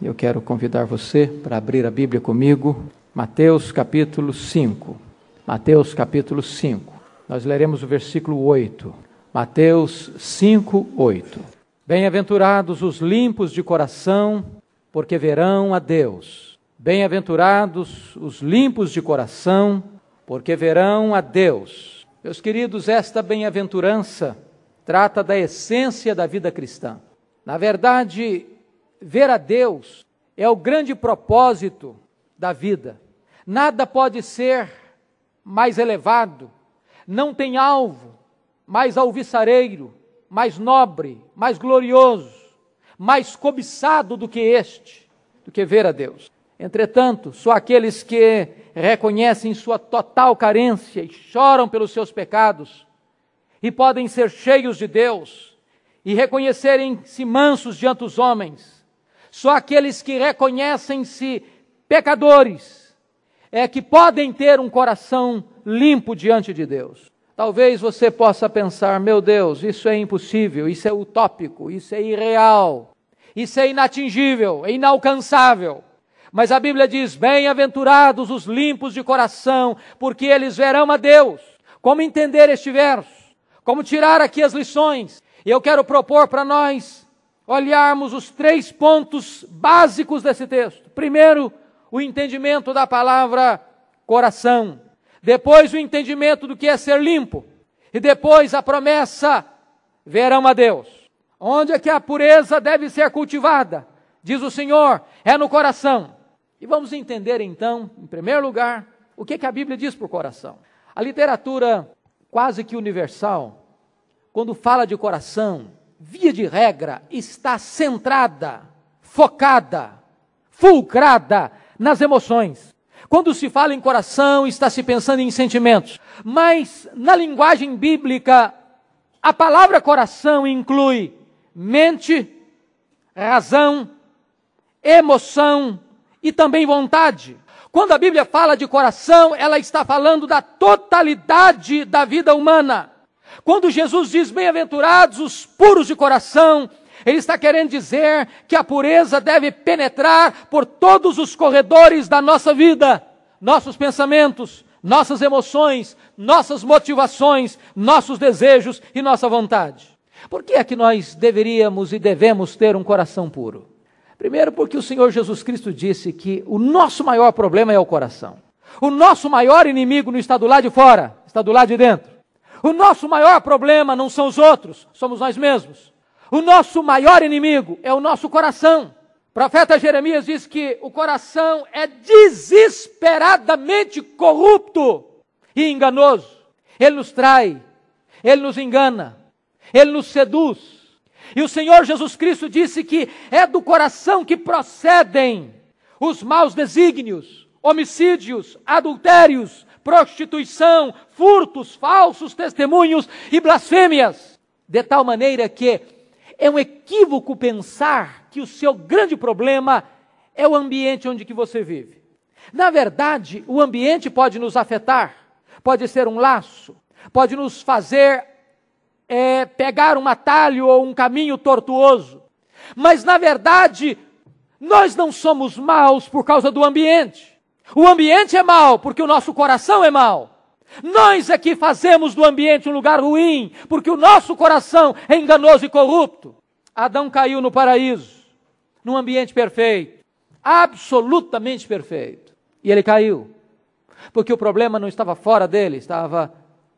Eu quero convidar você para abrir a Bíblia comigo, Mateus capítulo 5. Mateus capítulo 5. Nós leremos o versículo 8. Mateus 5, 8. Bem-aventurados os limpos de coração, porque verão a Deus. Bem-aventurados os limpos de coração, porque verão a Deus. Meus queridos, esta bem-aventurança trata da essência da vida cristã. Na verdade, Ver a Deus é o grande propósito da vida. Nada pode ser mais elevado, não tem alvo mais alviçareiro, mais nobre, mais glorioso, mais cobiçado do que este, do que ver a Deus. Entretanto, só aqueles que reconhecem sua total carência e choram pelos seus pecados e podem ser cheios de Deus e reconhecerem-se mansos diante os homens só aqueles que reconhecem-se pecadores é que podem ter um coração limpo diante de Deus. Talvez você possa pensar: meu Deus, isso é impossível, isso é utópico, isso é irreal, isso é inatingível, é inalcançável. Mas a Bíblia diz: bem-aventurados os limpos de coração, porque eles verão a Deus. Como entender este verso? Como tirar aqui as lições? E eu quero propor para nós olharmos os três pontos básicos desse texto. Primeiro, o entendimento da palavra coração. Depois, o entendimento do que é ser limpo. E depois, a promessa: verão a Deus. Onde é que a pureza deve ser cultivada? Diz o Senhor, é no coração. E vamos entender então, em primeiro lugar, o que, é que a Bíblia diz por coração. A literatura quase que universal, quando fala de coração, via de regra, está centrada, focada, fulcrada nas emoções. Quando se fala em coração, está se pensando em sentimentos. Mas na linguagem bíblica, a palavra coração inclui mente, razão, emoção e também vontade. Quando a Bíblia fala de coração, ela está falando da totalidade da vida humana. Quando Jesus diz bem-aventurados os puros de coração, ele está querendo dizer que a pureza deve penetrar por todos os corredores da nossa vida, nossos pensamentos, nossas emoções, nossas motivações, nossos desejos e nossa vontade. Por que é que nós deveríamos e devemos ter um coração puro? Primeiro, porque o Senhor Jesus Cristo disse que o nosso maior problema é o coração. O nosso maior inimigo não está do lado de fora, está do lado de dentro. O nosso maior problema não são os outros, somos nós mesmos. O nosso maior inimigo é o nosso coração. O profeta Jeremias diz que o coração é desesperadamente corrupto e enganoso. Ele nos trai, ele nos engana, ele nos seduz. E o Senhor Jesus Cristo disse que é do coração que procedem os maus desígnios, homicídios, adultérios, prostituição, furtos, falsos testemunhos e blasfêmias. De tal maneira que é um equívoco pensar que o seu grande problema é o ambiente onde que você vive. Na verdade, o ambiente pode nos afetar, pode ser um laço, pode nos fazer é, pegar um atalho ou um caminho tortuoso. Mas, na verdade, nós não somos maus por causa do ambiente. O ambiente é mau porque o nosso coração é mau. Nós é que fazemos do ambiente um lugar ruim, porque o nosso coração é enganoso e corrupto. Adão caiu no paraíso, num ambiente perfeito, absolutamente perfeito. E ele caiu, porque o problema não estava fora dele, estava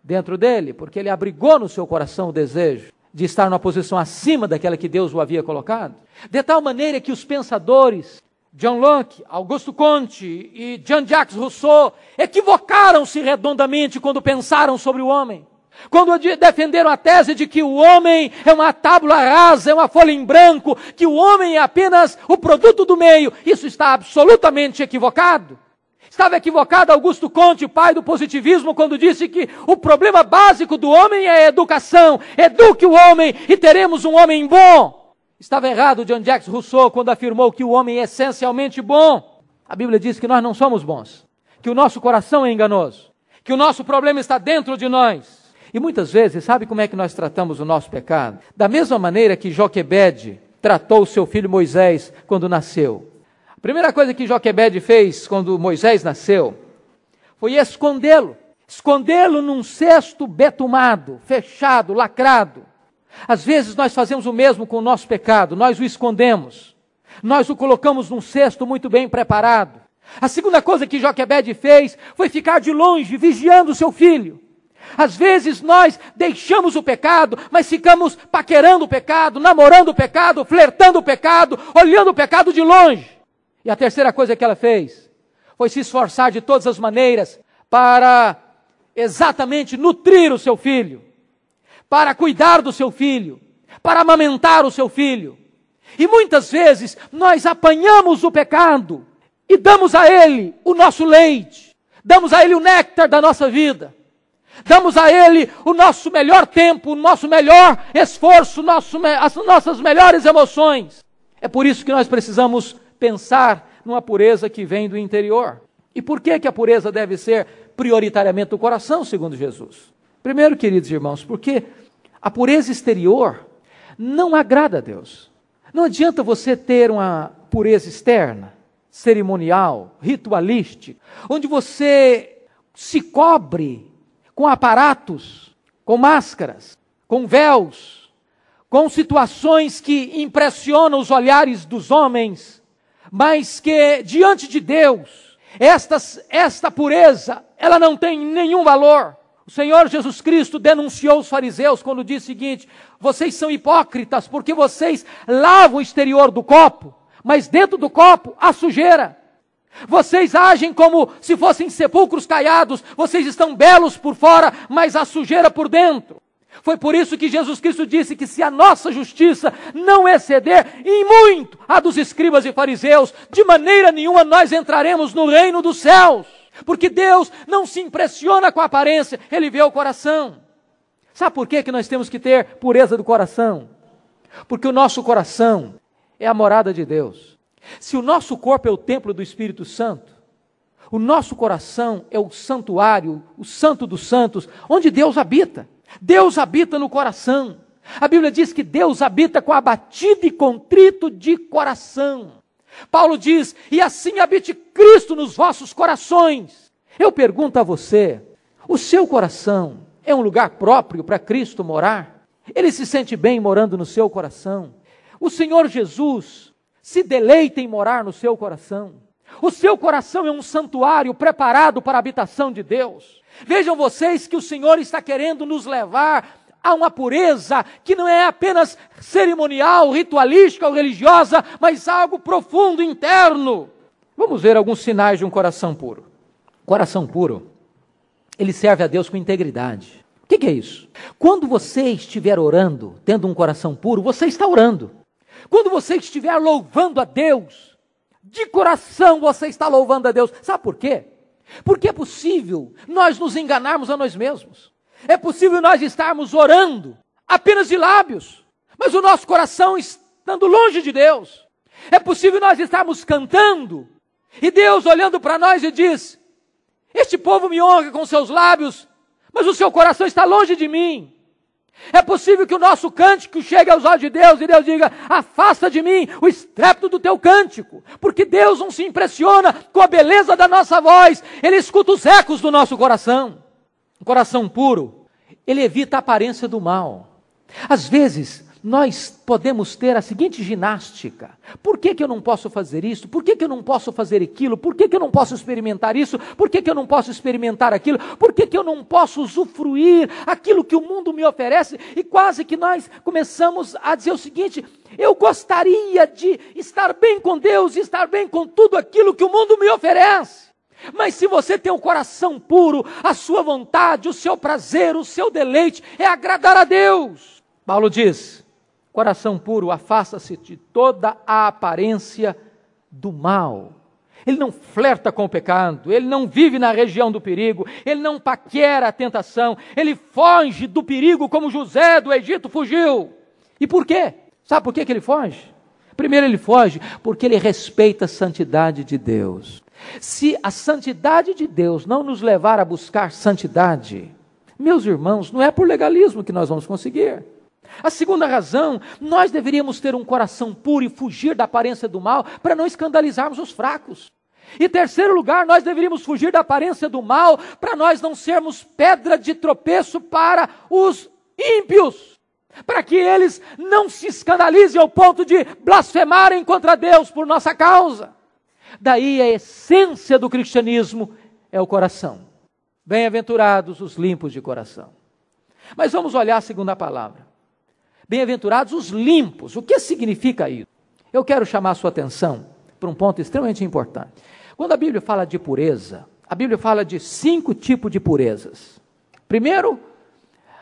dentro dele, porque ele abrigou no seu coração o desejo de estar numa posição acima daquela que Deus o havia colocado, de tal maneira que os pensadores John Locke, Augusto Conte e Jean-Jacques Rousseau equivocaram-se redondamente quando pensaram sobre o homem. Quando defenderam a tese de que o homem é uma tábula rasa, é uma folha em branco, que o homem é apenas o produto do meio, isso está absolutamente equivocado. Estava equivocado Augusto Conte, pai do positivismo, quando disse que o problema básico do homem é a educação. Eduque o homem e teremos um homem bom. Estava errado John Jacques Rousseau quando afirmou que o homem é essencialmente bom. A Bíblia diz que nós não somos bons, que o nosso coração é enganoso, que o nosso problema está dentro de nós. E muitas vezes, sabe como é que nós tratamos o nosso pecado? Da mesma maneira que Joquebede tratou o seu filho Moisés quando nasceu. A primeira coisa que Joquebede fez quando Moisés nasceu foi escondê-lo. Escondê-lo num cesto betumado, fechado, lacrado. Às vezes nós fazemos o mesmo com o nosso pecado, nós o escondemos, nós o colocamos num cesto muito bem preparado. A segunda coisa que Joquebed fez foi ficar de longe, vigiando o seu filho. Às vezes nós deixamos o pecado, mas ficamos paquerando o pecado, namorando o pecado, flertando o pecado, olhando o pecado de longe. E a terceira coisa que ela fez foi se esforçar de todas as maneiras para exatamente nutrir o seu filho para cuidar do seu filho, para amamentar o seu filho. E muitas vezes nós apanhamos o pecado e damos a ele o nosso leite, damos a ele o néctar da nossa vida, damos a ele o nosso melhor tempo, o nosso melhor esforço, nosso, as nossas melhores emoções. É por isso que nós precisamos pensar numa pureza que vem do interior. E por que, que a pureza deve ser prioritariamente do coração, segundo Jesus? Primeiro, queridos irmãos, porque a pureza exterior não agrada a Deus. Não adianta você ter uma pureza externa, cerimonial, ritualística, onde você se cobre com aparatos, com máscaras, com véus, com situações que impressionam os olhares dos homens, mas que diante de Deus, estas, esta pureza, ela não tem nenhum valor. O Senhor Jesus Cristo denunciou os fariseus quando disse o seguinte: vocês são hipócritas porque vocês lavam o exterior do copo, mas dentro do copo há sujeira. Vocês agem como se fossem sepulcros caiados, vocês estão belos por fora, mas há sujeira por dentro. Foi por isso que Jesus Cristo disse que se a nossa justiça não exceder em muito a dos escribas e fariseus, de maneira nenhuma nós entraremos no reino dos céus. Porque Deus não se impressiona com a aparência, Ele vê o coração. Sabe por que, que nós temos que ter pureza do coração? Porque o nosso coração é a morada de Deus. Se o nosso corpo é o templo do Espírito Santo, o nosso coração é o santuário, o santo dos santos, onde Deus habita. Deus habita no coração. A Bíblia diz que Deus habita com abatido e contrito de coração. Paulo diz: E assim habite Cristo nos vossos corações. Eu pergunto a você: o seu coração é um lugar próprio para Cristo morar? Ele se sente bem morando no seu coração? O Senhor Jesus se deleita em morar no seu coração? O seu coração é um santuário preparado para a habitação de Deus. Vejam vocês que o Senhor está querendo nos levar há uma pureza que não é apenas cerimonial, ritualística ou religiosa, mas algo profundo, interno. Vamos ver alguns sinais de um coração puro. Coração puro, ele serve a Deus com integridade. O que, que é isso? Quando você estiver orando, tendo um coração puro, você está orando. Quando você estiver louvando a Deus, de coração você está louvando a Deus. Sabe por quê? Porque é possível nós nos enganarmos a nós mesmos. É possível nós estarmos orando apenas de lábios, mas o nosso coração estando longe de Deus. É possível nós estarmos cantando e Deus olhando para nós e diz: Este povo me honra com seus lábios, mas o seu coração está longe de mim. É possível que o nosso cântico chegue aos olhos de Deus e Deus diga: Afasta de mim o estrépito do teu cântico, porque Deus não se impressiona com a beleza da nossa voz, Ele escuta os ecos do nosso coração um coração puro, ele evita a aparência do mal. Às vezes, nós podemos ter a seguinte ginástica: por que, que eu não posso fazer isso? Por que, que eu não posso fazer aquilo? Por que, que eu não posso experimentar isso? Por que, que eu não posso experimentar aquilo? Por que, que eu não posso usufruir aquilo que o mundo me oferece? E quase que nós começamos a dizer o seguinte: eu gostaria de estar bem com Deus, estar bem com tudo aquilo que o mundo me oferece. Mas se você tem um coração puro, a sua vontade, o seu prazer, o seu deleite é agradar a Deus. Paulo diz: coração puro, afasta-se de toda a aparência do mal. Ele não flerta com o pecado, ele não vive na região do perigo, ele não paquera a tentação, ele foge do perigo como José do Egito fugiu. E por quê? Sabe por que, que ele foge? Primeiro, ele foge porque ele respeita a santidade de Deus. Se a santidade de Deus não nos levar a buscar santidade, meus irmãos, não é por legalismo que nós vamos conseguir. A segunda razão, nós deveríamos ter um coração puro e fugir da aparência do mal para não escandalizarmos os fracos. Em terceiro lugar, nós deveríamos fugir da aparência do mal para nós não sermos pedra de tropeço para os ímpios, para que eles não se escandalizem ao ponto de blasfemarem contra Deus por nossa causa. Daí a essência do cristianismo é o coração. Bem-aventurados os limpos de coração. Mas vamos olhar a segunda palavra. Bem-aventurados os limpos. O que significa isso? Eu quero chamar a sua atenção para um ponto extremamente importante. Quando a Bíblia fala de pureza, a Bíblia fala de cinco tipos de purezas. Primeiro,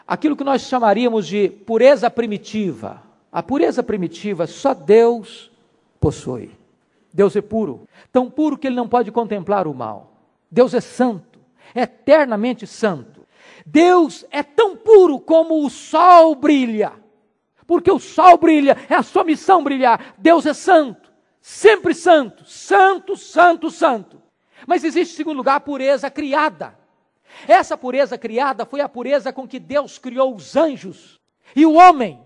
aquilo que nós chamaríamos de pureza primitiva. A pureza primitiva só Deus possui. Deus é puro, tão puro que ele não pode contemplar o mal. Deus é santo, é eternamente santo. Deus é tão puro como o sol brilha, porque o sol brilha, é a sua missão brilhar. Deus é santo, sempre santo, santo, santo, santo. Mas existe, em segundo lugar, a pureza criada. Essa pureza criada foi a pureza com que Deus criou os anjos e o homem.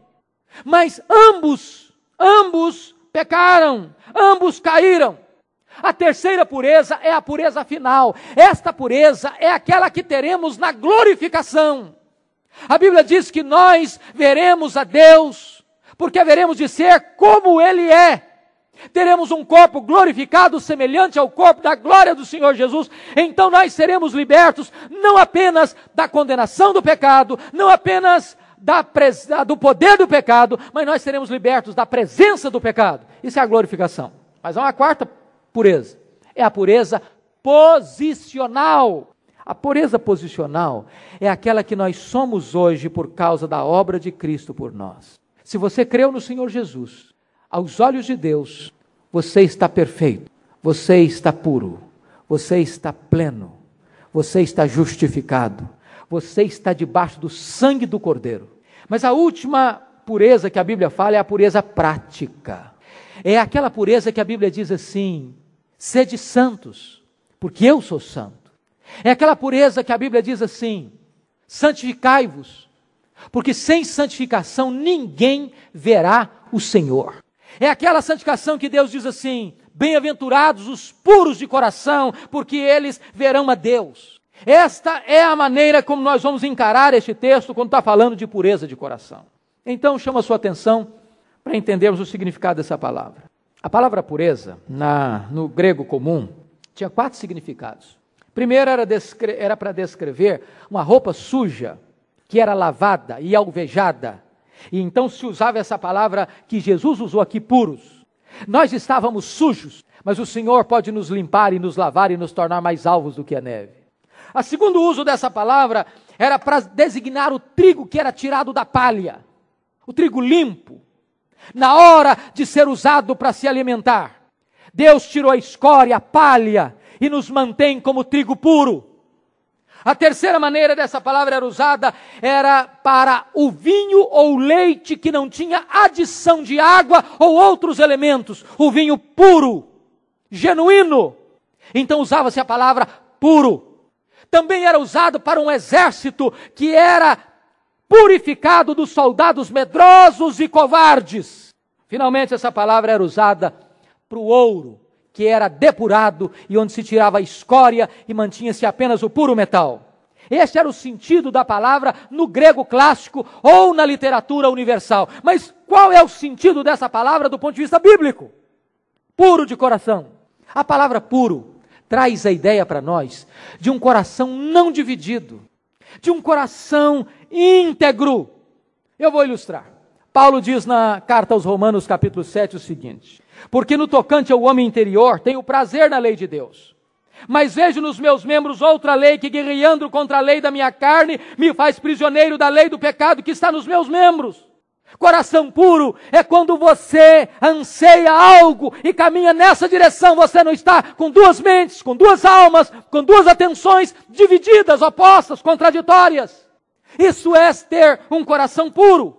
Mas ambos, ambos pecaram, ambos caíram. A terceira pureza é a pureza final. Esta pureza é aquela que teremos na glorificação. A Bíblia diz que nós veremos a Deus, porque veremos de ser como Ele é. Teremos um corpo glorificado, semelhante ao corpo da glória do Senhor Jesus. Então nós seremos libertos não apenas da condenação do pecado, não apenas da do poder do pecado, mas nós seremos libertos da presença do pecado. Isso é a glorificação. Mas há uma quarta pureza: é a pureza posicional. A pureza posicional é aquela que nós somos hoje por causa da obra de Cristo por nós. Se você creu no Senhor Jesus, aos olhos de Deus, você está perfeito, você está puro, você está pleno, você está justificado, você está debaixo do sangue do Cordeiro. Mas a última pureza que a Bíblia fala é a pureza prática. É aquela pureza que a Bíblia diz assim: sede santos, porque eu sou santo. É aquela pureza que a Bíblia diz assim: santificai-vos, porque sem santificação ninguém verá o Senhor. É aquela santificação que Deus diz assim: Bem-aventurados os puros de coração, porque eles verão a Deus. Esta é a maneira como nós vamos encarar este texto quando está falando de pureza de coração. Então, chama a sua atenção para entendermos o significado dessa palavra. A palavra pureza, na, no grego comum, tinha quatro significados. Primeiro, era, descre era para descrever uma roupa suja que era lavada e alvejada. E então se usava essa palavra que Jesus usou aqui, puros. Nós estávamos sujos, mas o Senhor pode nos limpar e nos lavar e nos tornar mais alvos do que a neve. A segundo uso dessa palavra era para designar o trigo que era tirado da palha, o trigo limpo, na hora de ser usado para se alimentar. Deus tirou a escória, a palha e nos mantém como trigo puro. A terceira maneira dessa palavra era usada era para o vinho ou leite que não tinha adição de água ou outros elementos, o vinho puro, genuíno. Então usava-se a palavra puro também era usado para um exército que era purificado dos soldados medrosos e covardes. Finalmente, essa palavra era usada para o ouro, que era depurado e onde se tirava a escória e mantinha-se apenas o puro metal. Este era o sentido da palavra no grego clássico ou na literatura universal. Mas qual é o sentido dessa palavra do ponto de vista bíblico? Puro de coração. A palavra puro traz a ideia para nós de um coração não dividido, de um coração íntegro. Eu vou ilustrar. Paulo diz na carta aos Romanos, capítulo 7, o seguinte: Porque no tocante ao homem interior tenho prazer na lei de Deus. Mas vejo nos meus membros outra lei que, guerreando contra a lei da minha carne, me faz prisioneiro da lei do pecado que está nos meus membros. Coração puro é quando você anseia algo e caminha nessa direção. Você não está com duas mentes, com duas almas, com duas atenções divididas, opostas, contraditórias. Isso é ter um coração puro,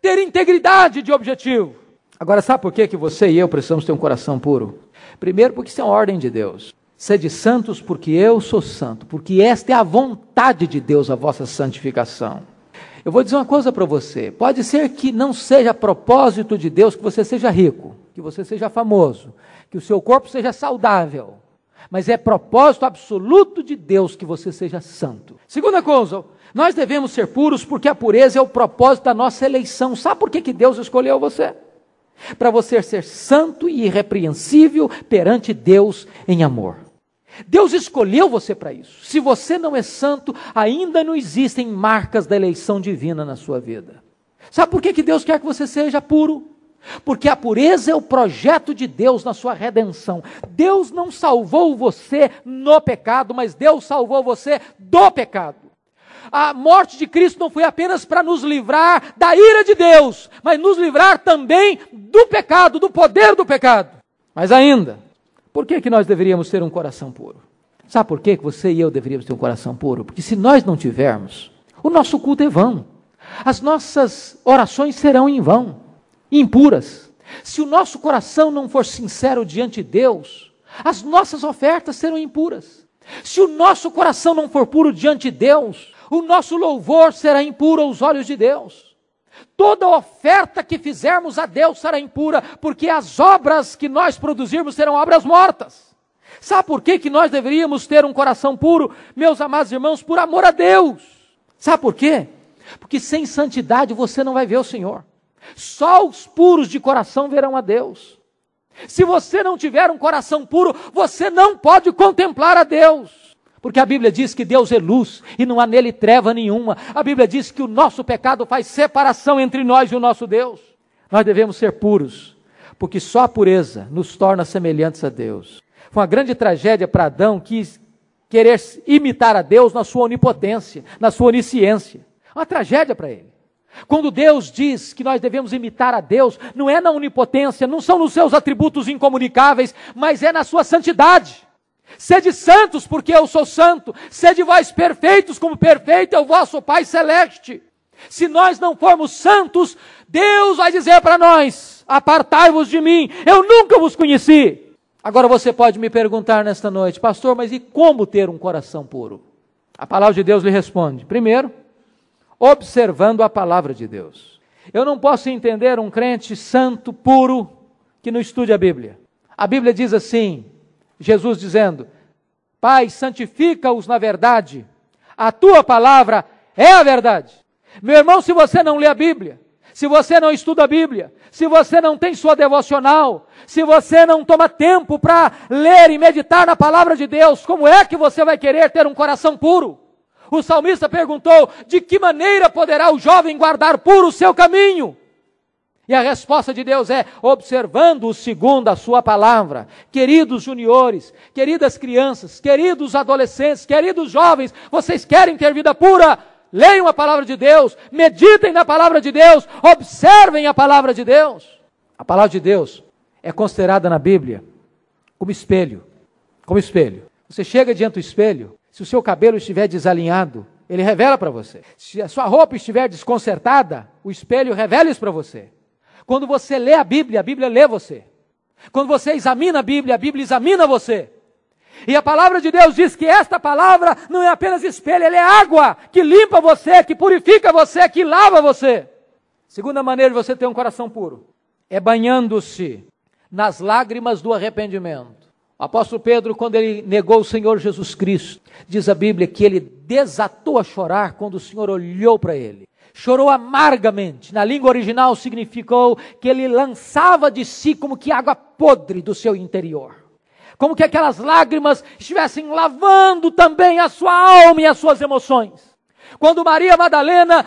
ter integridade de objetivo. Agora, sabe por que, que você e eu precisamos ter um coração puro? Primeiro, porque isso é uma ordem de Deus. Sede santos, porque eu sou santo, porque esta é a vontade de Deus, a vossa santificação. Eu vou dizer uma coisa para você: pode ser que não seja propósito de Deus que você seja rico, que você seja famoso, que o seu corpo seja saudável, mas é propósito absoluto de Deus que você seja santo. Segunda coisa, nós devemos ser puros porque a pureza é o propósito da nossa eleição. Sabe por que, que Deus escolheu você? Para você ser santo e irrepreensível perante Deus em amor. Deus escolheu você para isso. Se você não é santo, ainda não existem marcas da eleição divina na sua vida. Sabe por que, que Deus quer que você seja puro? Porque a pureza é o projeto de Deus na sua redenção. Deus não salvou você no pecado, mas Deus salvou você do pecado. A morte de Cristo não foi apenas para nos livrar da ira de Deus, mas nos livrar também do pecado, do poder do pecado. Mas ainda, por que, que nós deveríamos ter um coração puro? Sabe por que, que você e eu deveríamos ter um coração puro? Porque se nós não tivermos, o nosso culto é vão. As nossas orações serão em vão, impuras. Se o nosso coração não for sincero diante de Deus, as nossas ofertas serão impuras. Se o nosso coração não for puro diante de Deus, o nosso louvor será impuro aos olhos de Deus. Toda oferta que fizermos a Deus será impura, porque as obras que nós produzirmos serão obras mortas. Sabe por que, que nós deveríamos ter um coração puro, meus amados irmãos, por amor a Deus? Sabe por quê? Porque sem santidade você não vai ver o Senhor. Só os puros de coração verão a Deus. Se você não tiver um coração puro, você não pode contemplar a Deus. Porque a Bíblia diz que Deus é luz e não há nele treva nenhuma. A Bíblia diz que o nosso pecado faz separação entre nós e o nosso Deus. Nós devemos ser puros, porque só a pureza nos torna semelhantes a Deus. Foi uma grande tragédia para Adão que querer imitar a Deus na sua onipotência, na sua onisciência. Uma tragédia para ele. Quando Deus diz que nós devemos imitar a Deus, não é na onipotência, não são nos seus atributos incomunicáveis, mas é na sua santidade. Sede santos, porque eu sou santo. Sede vós perfeitos, como perfeito é o vosso Pai Celeste. Se nós não formos santos, Deus vai dizer para nós: apartai-vos de mim, eu nunca vos conheci. Agora você pode me perguntar nesta noite, pastor, mas e como ter um coração puro? A palavra de Deus lhe responde: primeiro, observando a palavra de Deus. Eu não posso entender um crente santo, puro, que não estude a Bíblia. A Bíblia diz assim: Jesus dizendo: Pai, santifica-os na verdade, a tua palavra é a verdade. Meu irmão, se você não lê a Bíblia, se você não estuda a Bíblia, se você não tem sua devocional, se você não toma tempo para ler e meditar na palavra de Deus, como é que você vai querer ter um coração puro? O salmista perguntou: de que maneira poderá o jovem guardar puro o seu caminho? E a resposta de Deus é observando-o segundo a sua palavra. Queridos juniores, queridas crianças, queridos adolescentes, queridos jovens, vocês querem ter vida pura? Leiam a palavra de Deus, meditem na palavra de Deus, observem a palavra de Deus. A palavra de Deus é considerada na Bíblia como espelho, como espelho. Você chega diante do espelho, se o seu cabelo estiver desalinhado, ele revela para você. Se a sua roupa estiver desconcertada, o espelho revela isso para você. Quando você lê a Bíblia, a Bíblia lê você. Quando você examina a Bíblia, a Bíblia examina você. E a palavra de Deus diz que esta palavra não é apenas espelho, ela é água que limpa você, que purifica você, que lava você. Segunda maneira de você ter um coração puro é banhando-se nas lágrimas do arrependimento. O apóstolo Pedro, quando ele negou o Senhor Jesus Cristo, diz a Bíblia que ele desatou a chorar quando o Senhor olhou para ele chorou amargamente. Na língua original significou que ele lançava de si como que água podre do seu interior. Como que aquelas lágrimas estivessem lavando também a sua alma e as suas emoções. Quando Maria Madalena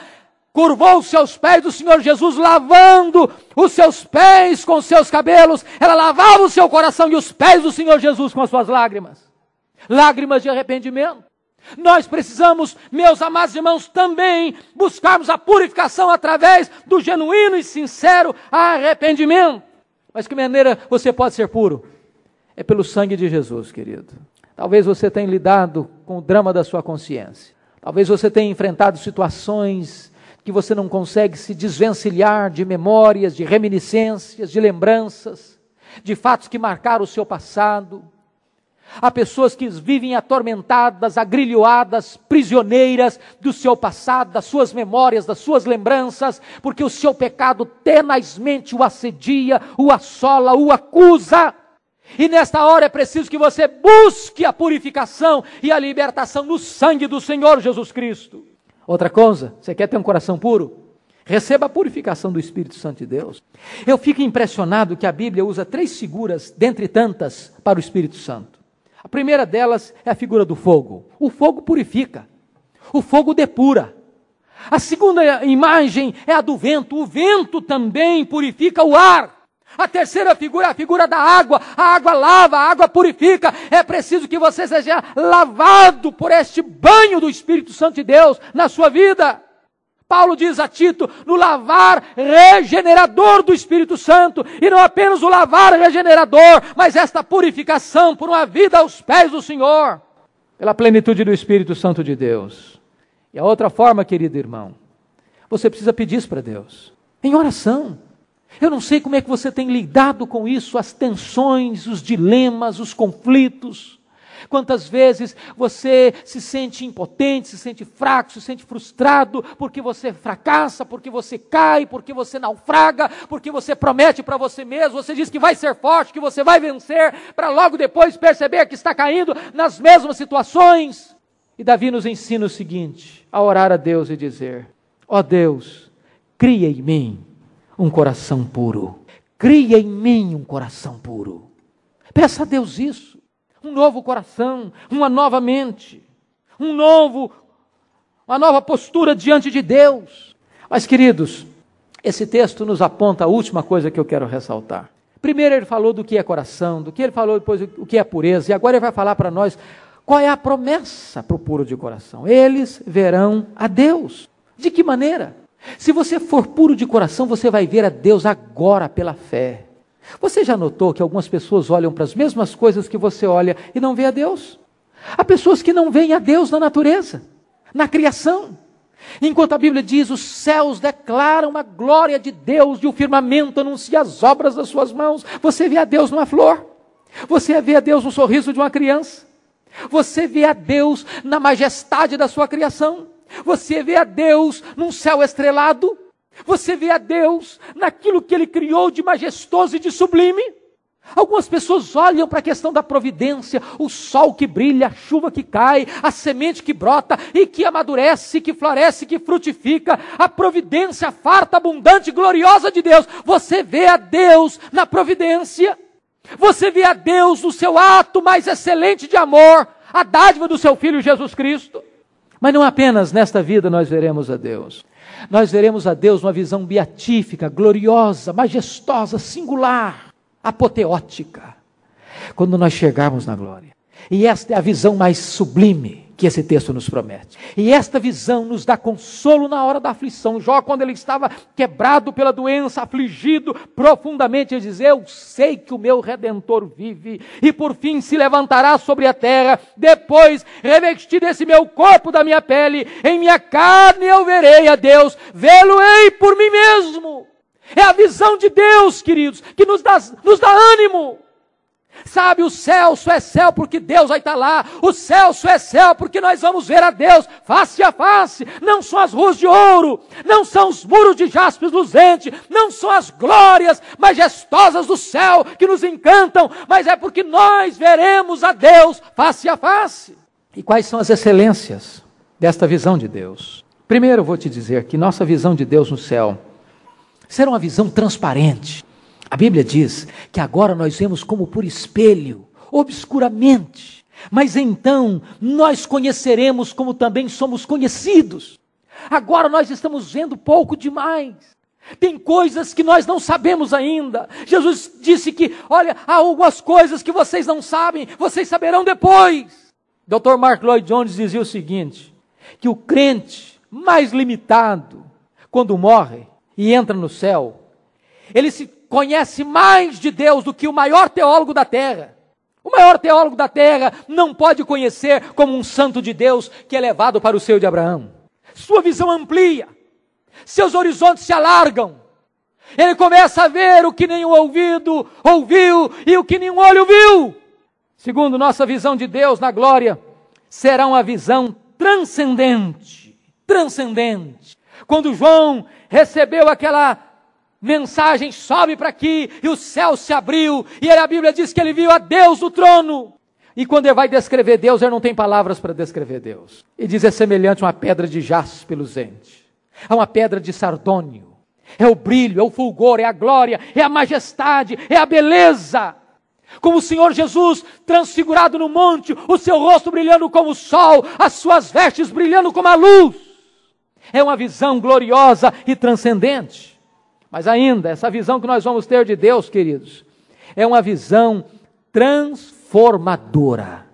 curvou os seus pés do Senhor Jesus, lavando os seus pés com os seus cabelos, ela lavava o seu coração e os pés do Senhor Jesus com as suas lágrimas. Lágrimas de arrependimento. Nós precisamos, meus amados irmãos, também buscarmos a purificação através do genuíno e sincero arrependimento. Mas que maneira você pode ser puro? É pelo sangue de Jesus, querido. Talvez você tenha lidado com o drama da sua consciência. Talvez você tenha enfrentado situações que você não consegue se desvencilhar de memórias, de reminiscências, de lembranças, de fatos que marcaram o seu passado. Há pessoas que vivem atormentadas, agrilhoadas, prisioneiras do seu passado, das suas memórias, das suas lembranças, porque o seu pecado tenazmente o assedia, o assola, o acusa. E nesta hora é preciso que você busque a purificação e a libertação no sangue do Senhor Jesus Cristo. Outra coisa, você quer ter um coração puro? Receba a purificação do Espírito Santo de Deus. Eu fico impressionado que a Bíblia usa três figuras, dentre tantas, para o Espírito Santo. A primeira delas é a figura do fogo. O fogo purifica, o fogo depura. A segunda imagem é a do vento. O vento também purifica o ar. A terceira figura é a figura da água. A água lava, a água purifica. É preciso que você seja lavado por este banho do Espírito Santo de Deus na sua vida. Paulo diz a Tito, no lavar regenerador do Espírito Santo, e não apenas o lavar regenerador, mas esta purificação por uma vida aos pés do Senhor, pela plenitude do Espírito Santo de Deus. E a outra forma, querido irmão, você precisa pedir isso para Deus, em oração. Eu não sei como é que você tem lidado com isso, as tensões, os dilemas, os conflitos. Quantas vezes você se sente impotente, se sente fraco, se sente frustrado porque você fracassa, porque você cai, porque você naufraga, porque você promete para você mesmo, você diz que vai ser forte, que você vai vencer, para logo depois perceber que está caindo nas mesmas situações. E Davi nos ensina o seguinte: a orar a Deus e dizer: Ó oh Deus, cria em mim um coração puro. Cria em mim um coração puro. Peça a Deus isso um novo coração, uma nova mente, um novo, uma nova postura diante de Deus. Mas, queridos, esse texto nos aponta a última coisa que eu quero ressaltar. Primeiro ele falou do que é coração, do que ele falou depois o que é pureza, e agora ele vai falar para nós qual é a promessa para o puro de coração. Eles verão a Deus. De que maneira? Se você for puro de coração, você vai ver a Deus agora pela fé. Você já notou que algumas pessoas olham para as mesmas coisas que você olha e não vê a Deus? Há pessoas que não veem a Deus na natureza, na criação. Enquanto a Bíblia diz: os céus declaram a glória de Deus e o firmamento anuncia as obras das suas mãos. Você vê a Deus numa flor, você vê a Deus no sorriso de uma criança, você vê a Deus na majestade da sua criação, você vê a Deus num céu estrelado, você vê a Deus naquilo que Ele criou de majestoso e de sublime. Algumas pessoas olham para a questão da providência, o sol que brilha, a chuva que cai, a semente que brota e que amadurece, que floresce, que frutifica, a providência farta, abundante, gloriosa de Deus. Você vê a Deus na providência, você vê a Deus no seu ato mais excelente de amor, a dádiva do seu Filho Jesus Cristo. Mas não apenas nesta vida nós veremos a Deus. Nós veremos a Deus numa visão beatífica, gloriosa, majestosa, singular, apoteótica, quando nós chegarmos na glória. E esta é a visão mais sublime que esse texto nos promete. E esta visão nos dá consolo na hora da aflição. Jó, quando ele estava quebrado pela doença, afligido profundamente, ele diz: Eu sei que o meu redentor vive e por fim se levantará sobre a terra. Depois, revestido esse meu corpo da minha pele, em minha carne eu verei a Deus, vê-lo-ei por mim mesmo. É a visão de Deus, queridos, que nos dá, nos dá ânimo. Sabe, o céu só é céu porque Deus vai estar lá. O céu só é céu porque nós vamos ver a Deus face a face. Não são as ruas de ouro, não são os muros de jaspe luzente, não são as glórias majestosas do céu que nos encantam, mas é porque nós veremos a Deus face a face. E quais são as excelências desta visão de Deus? Primeiro, eu vou te dizer que nossa visão de Deus no céu será uma visão transparente. A Bíblia diz que agora nós vemos como por espelho, obscuramente, mas então nós conheceremos como também somos conhecidos. Agora nós estamos vendo pouco demais. Tem coisas que nós não sabemos ainda. Jesus disse que, olha, há algumas coisas que vocês não sabem, vocês saberão depois. Dr. Mark Lloyd Jones dizia o seguinte: que o crente mais limitado, quando morre e entra no céu, ele se conhece mais de Deus do que o maior teólogo da terra. O maior teólogo da terra não pode conhecer como um santo de Deus que é levado para o seio de Abraão. Sua visão amplia, seus horizontes se alargam. Ele começa a ver o que nenhum ouvido ouviu e o que nenhum olho viu. Segundo, nossa visão de Deus na glória será uma visão transcendente. Transcendente. Quando João recebeu aquela mensagem sobe para aqui e o céu se abriu e a Bíblia diz que ele viu a Deus no trono. E quando ele vai descrever Deus, ele não tem palavras para descrever Deus. E diz é semelhante a uma pedra de jaspe luzente, a é uma pedra de sardônio. É o brilho, é o fulgor, é a glória, é a majestade, é a beleza. Como o Senhor Jesus transfigurado no monte, o seu rosto brilhando como o sol, as suas vestes brilhando como a luz. É uma visão gloriosa e transcendente. Mas ainda, essa visão que nós vamos ter de Deus, queridos, é uma visão transformadora.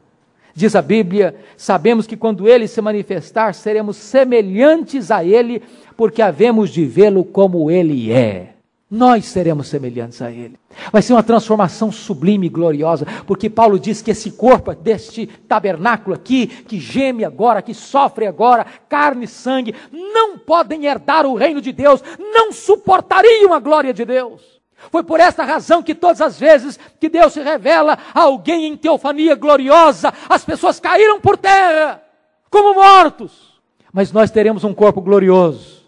Diz a Bíblia: sabemos que quando ele se manifestar, seremos semelhantes a ele, porque havemos de vê-lo como ele é nós seremos semelhantes a Ele. Vai ser uma transformação sublime e gloriosa, porque Paulo diz que esse corpo deste tabernáculo aqui, que geme agora, que sofre agora, carne e sangue, não podem herdar o reino de Deus, não suportariam a glória de Deus. Foi por esta razão que todas as vezes que Deus se revela a alguém em teofania gloriosa, as pessoas caíram por terra, como mortos. Mas nós teremos um corpo glorioso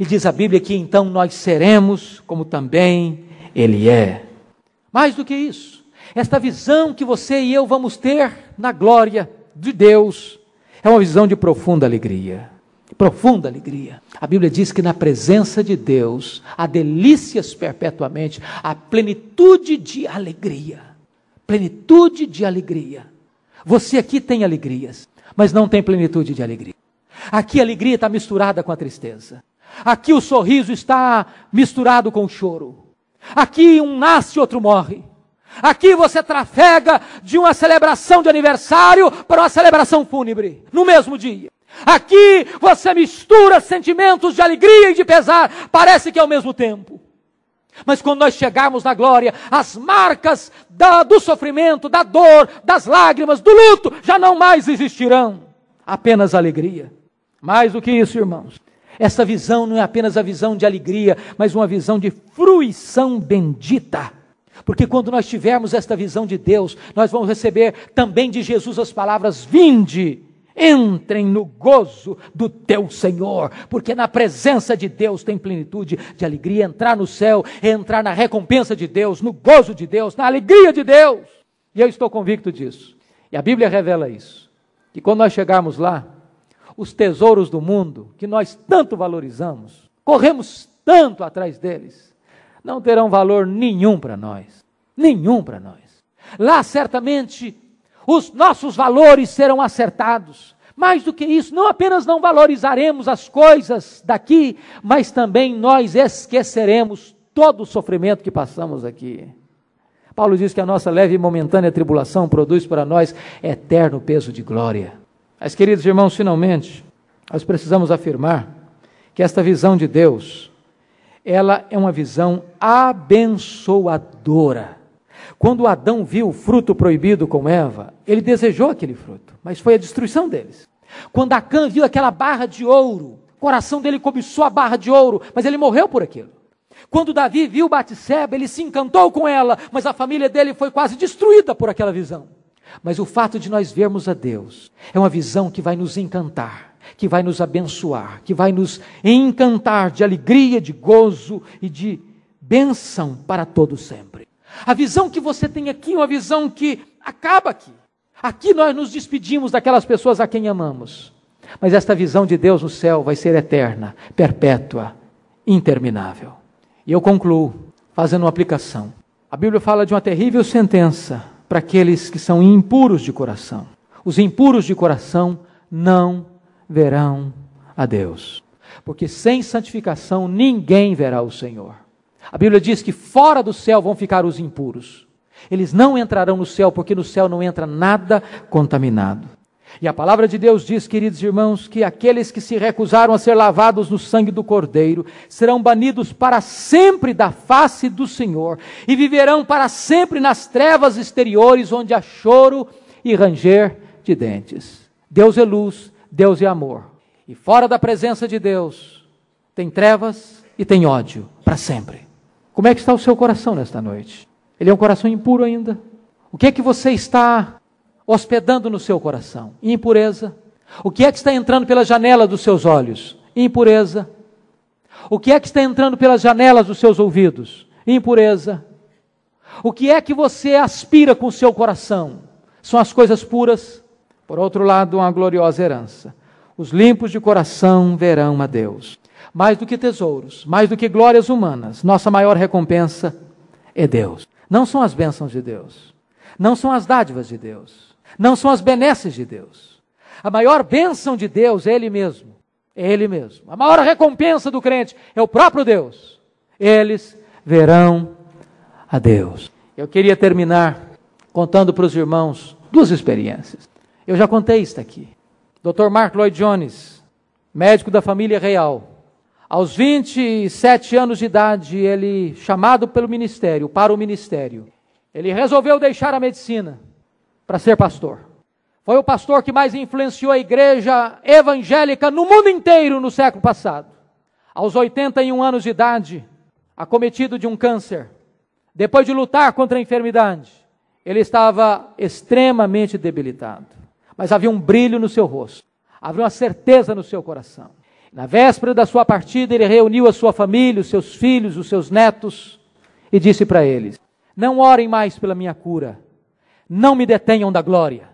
e diz a Bíblia que então nós seremos como também Ele é. Mais do que isso, esta visão que você e eu vamos ter na glória de Deus é uma visão de profunda alegria. Profunda alegria. A Bíblia diz que na presença de Deus há delícias perpetuamente, há plenitude de alegria. Plenitude de alegria. Você aqui tem alegrias, mas não tem plenitude de alegria. Aqui a alegria está misturada com a tristeza. Aqui o sorriso está misturado com o choro. Aqui um nasce, outro morre. Aqui você trafega de uma celebração de aniversário para uma celebração fúnebre, no mesmo dia. Aqui você mistura sentimentos de alegria e de pesar, parece que é ao mesmo tempo. Mas quando nós chegarmos na glória, as marcas da, do sofrimento, da dor, das lágrimas, do luto já não mais existirão. Apenas alegria. Mais do que isso, irmãos. Essa visão não é apenas a visão de alegria, mas uma visão de fruição bendita. Porque quando nós tivermos esta visão de Deus, nós vamos receber também de Jesus as palavras: Vinde, entrem no gozo do teu Senhor, porque na presença de Deus tem plenitude de alegria. Entrar no céu é entrar na recompensa de Deus, no gozo de Deus, na alegria de Deus. E eu estou convicto disso. E a Bíblia revela isso. Que quando nós chegarmos lá, os tesouros do mundo, que nós tanto valorizamos, corremos tanto atrás deles, não terão valor nenhum para nós. Nenhum para nós. Lá certamente os nossos valores serão acertados. Mais do que isso, não apenas não valorizaremos as coisas daqui, mas também nós esqueceremos todo o sofrimento que passamos aqui. Paulo diz que a nossa leve e momentânea tribulação produz para nós eterno peso de glória. Mas, queridos irmãos, finalmente, nós precisamos afirmar que esta visão de Deus, ela é uma visão abençoadora. Quando Adão viu o fruto proibido com Eva, ele desejou aquele fruto, mas foi a destruição deles. Quando Acã viu aquela barra de ouro, o coração dele cobiçou a barra de ouro, mas ele morreu por aquilo. Quando Davi viu Batseba, ele se encantou com ela, mas a família dele foi quase destruída por aquela visão. Mas o fato de nós vermos a Deus é uma visão que vai nos encantar, que vai nos abençoar, que vai nos encantar de alegria, de gozo e de bênção para todo sempre. A visão que você tem aqui é uma visão que acaba aqui. Aqui nós nos despedimos daquelas pessoas a quem amamos. Mas esta visão de Deus no céu vai ser eterna, perpétua, interminável. E eu concluo fazendo uma aplicação. A Bíblia fala de uma terrível sentença para aqueles que são impuros de coração. Os impuros de coração não verão a Deus. Porque sem santificação ninguém verá o Senhor. A Bíblia diz que fora do céu vão ficar os impuros. Eles não entrarão no céu, porque no céu não entra nada contaminado. E a palavra de Deus diz, queridos irmãos, que aqueles que se recusaram a ser lavados no sangue do Cordeiro serão banidos para sempre da face do Senhor e viverão para sempre nas trevas exteriores, onde há choro e ranger de dentes. Deus é luz, Deus é amor. E fora da presença de Deus, tem trevas e tem ódio para sempre. Como é que está o seu coração nesta noite? Ele é um coração impuro ainda? O que é que você está hospedando no seu coração? Impureza. O que é que está entrando pela janela dos seus olhos? Impureza. O que é que está entrando pelas janelas dos seus ouvidos? Impureza. O que é que você aspira com o seu coração? São as coisas puras. Por outro lado, uma gloriosa herança. Os limpos de coração verão a Deus. Mais do que tesouros, mais do que glórias humanas, nossa maior recompensa é Deus. Não são as bênçãos de Deus, não são as dádivas de Deus não são as benesses de Deus. A maior bênção de Deus é Ele mesmo. É Ele mesmo. A maior recompensa do crente é o próprio Deus. Eles verão a Deus. Eu queria terminar contando para os irmãos duas experiências. Eu já contei isso aqui. Dr. Mark Lloyd Jones, médico da família real. Aos 27 anos de idade, ele chamado pelo ministério, para o ministério. Ele resolveu deixar a medicina para ser pastor. Foi o pastor que mais influenciou a igreja evangélica no mundo inteiro no século passado. Aos 81 anos de idade, acometido de um câncer, depois de lutar contra a enfermidade, ele estava extremamente debilitado. Mas havia um brilho no seu rosto, havia uma certeza no seu coração. Na véspera da sua partida, ele reuniu a sua família, os seus filhos, os seus netos, e disse para eles: Não orem mais pela minha cura, não me detenham da glória.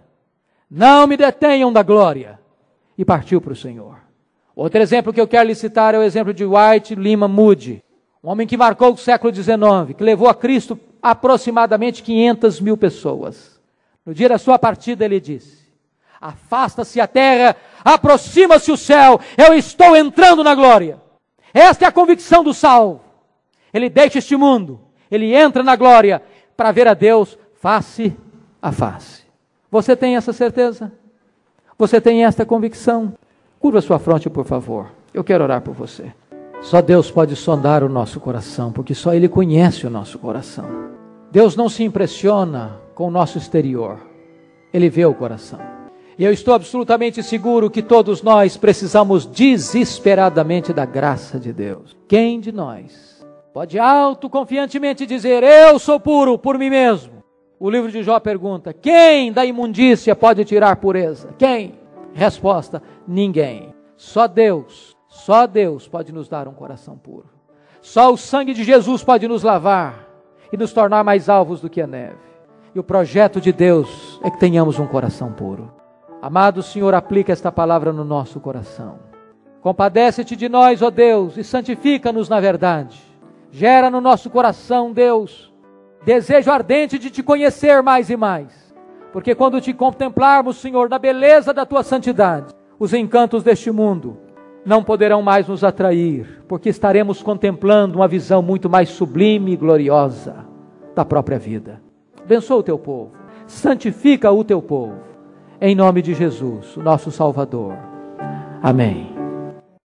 Não me detenham da glória. E partiu para o Senhor. Outro exemplo que eu quero lhe citar é o exemplo de White Lima Moody, um homem que marcou o século XIX, que levou a Cristo aproximadamente 500 mil pessoas. No dia da sua partida, ele disse: Afasta-se a terra, aproxima-se o céu, eu estou entrando na glória. Esta é a convicção do salvo. Ele deixa este mundo, ele entra na glória para ver a Deus face a face. Você tem essa certeza? Você tem esta convicção? Curva sua fronte, por favor. Eu quero orar por você. Só Deus pode sondar o nosso coração, porque só Ele conhece o nosso coração. Deus não se impressiona com o nosso exterior, Ele vê o coração. E eu estou absolutamente seguro que todos nós precisamos desesperadamente da graça de Deus. Quem de nós pode autoconfiantemente dizer: Eu sou puro por mim mesmo? O livro de Jó pergunta: Quem da imundícia pode tirar pureza? Quem? Resposta: Ninguém. Só Deus, só Deus pode nos dar um coração puro. Só o sangue de Jesus pode nos lavar e nos tornar mais alvos do que a neve. E o projeto de Deus é que tenhamos um coração puro. Amado Senhor, aplica esta palavra no nosso coração. Compadece-te de nós, ó Deus, e santifica-nos na verdade. Gera no nosso coração, Deus, Desejo ardente de te conhecer mais e mais. Porque quando te contemplarmos, Senhor, na beleza da tua santidade, os encantos deste mundo não poderão mais nos atrair, porque estaremos contemplando uma visão muito mais sublime e gloriosa da própria vida. Abençoa o teu povo, santifica o teu povo, em nome de Jesus, o nosso Salvador. Amém.